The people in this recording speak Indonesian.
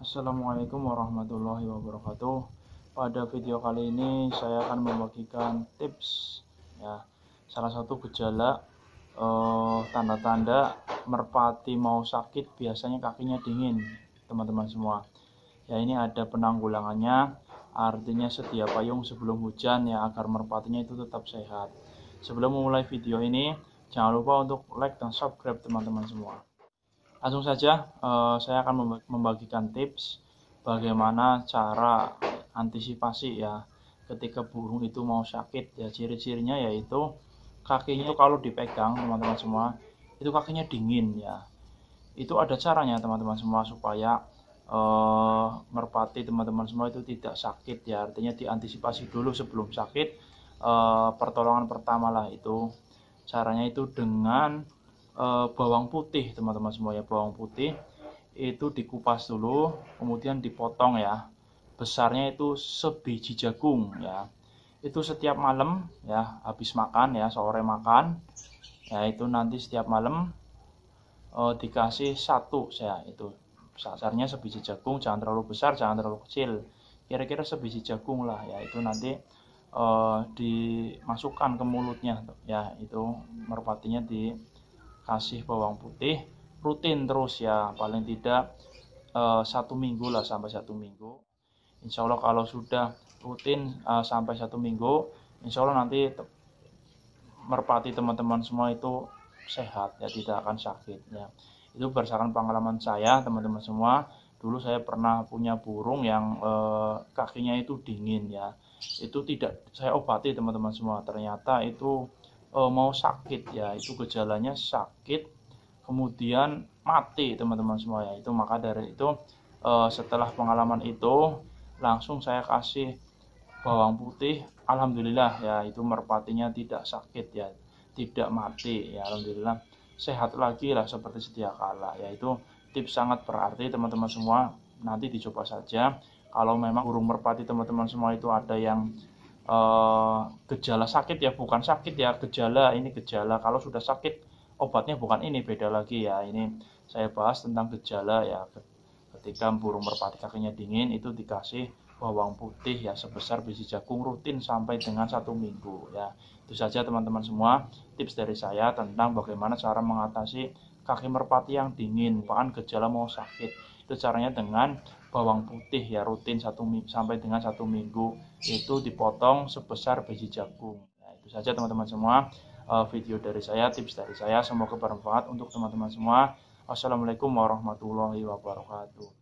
Assalamualaikum warahmatullahi wabarakatuh pada video kali ini saya akan membagikan tips ya salah satu gejala eh, tanda-tanda uh, merpati mau sakit biasanya kakinya dingin teman-teman semua ya ini ada penanggulangannya artinya setiap payung sebelum hujan ya agar merpatinya itu tetap sehat sebelum memulai video ini jangan lupa untuk like dan subscribe teman-teman semua langsung saja uh, saya akan membagikan tips bagaimana cara antisipasi ya ketika burung itu mau sakit ya ciri-cirinya yaitu kakinya itu kalau dipegang teman-teman semua itu kakinya dingin ya itu ada caranya teman-teman semua supaya uh, merpati teman-teman semua itu tidak sakit ya artinya diantisipasi dulu sebelum sakit uh, pertolongan pertama lah itu caranya itu dengan e, bawang putih teman-teman semua ya bawang putih itu dikupas dulu kemudian dipotong ya besarnya itu sebiji jagung ya itu setiap malam ya habis makan ya sore makan ya itu nanti setiap malam e, dikasih satu saya itu sasarnya sebiji jagung jangan terlalu besar jangan terlalu kecil kira-kira sebiji jagung lah ya itu nanti uh, dimasukkan ke mulutnya ya itu merpatinya di kasih bawang putih rutin terus ya paling tidak uh, satu minggu lah sampai satu minggu insya Allah kalau sudah rutin uh, sampai satu minggu insya Allah nanti te merpati teman-teman semua itu sehat ya tidak akan sakit ya itu berdasarkan pengalaman saya teman-teman semua dulu saya pernah punya burung yang eh, kakinya itu dingin ya itu tidak saya obati teman-teman semua ternyata itu e, mau sakit ya itu gejalanya sakit kemudian mati teman-teman semua ya itu maka dari itu e, setelah pengalaman itu langsung saya kasih bawang putih alhamdulillah ya itu merpatinya tidak sakit ya tidak mati ya alhamdulillah sehat lagi lah seperti sedia kala ya itu tips sangat berarti teman-teman semua nanti dicoba saja kalau memang burung merpati teman-teman semua itu ada yang Eh, gejala sakit ya bukan sakit ya gejala ini gejala kalau sudah sakit obatnya bukan ini beda lagi ya ini saya bahas tentang gejala ya ketika burung merpati kakinya dingin itu dikasih bawang putih ya sebesar biji jagung rutin sampai dengan satu minggu ya itu saja teman-teman semua tips dari saya tentang bagaimana cara mengatasi kaki merpati yang dingin, bahkan gejala mau sakit. Itu caranya dengan bawang putih ya rutin satu sampai dengan satu minggu itu dipotong sebesar biji jagung. Nah, itu saja teman-teman semua eh, video dari saya, tips dari saya. Semoga bermanfaat untuk teman-teman semua. Assalamualaikum warahmatullahi wabarakatuh.